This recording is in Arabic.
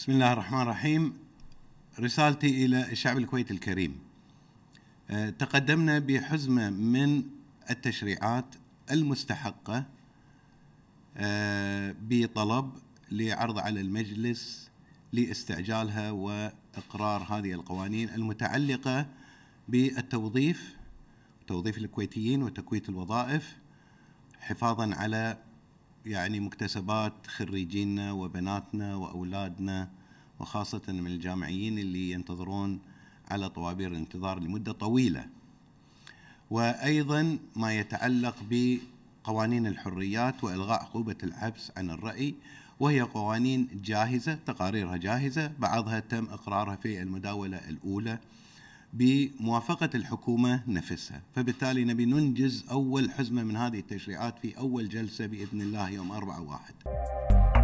بسم الله الرحمن الرحيم رسالتي إلى الشعب الكويتي الكريم آه، تقدمنا بحزمة من التشريعات المستحقة آه، بطلب لعرض على المجلس لاستعجالها وإقرار هذه القوانين المتعلقة بالتوظيف توظيف الكويتيين وتكويت الوظائف حفاظا على يعني مكتسبات خريجينا وبناتنا واولادنا وخاصه من الجامعيين اللي ينتظرون على طوابير الانتظار لمده طويله. وايضا ما يتعلق بقوانين الحريات والغاء عقوبه الحبس عن الراي وهي قوانين جاهزه تقاريرها جاهزه بعضها تم اقرارها في المداوله الاولى بموافقة الحكومة نفسها فبالتالي نبي ننجز أول حزمة من هذه التشريعات في أول جلسة بإذن الله يوم 4 واحد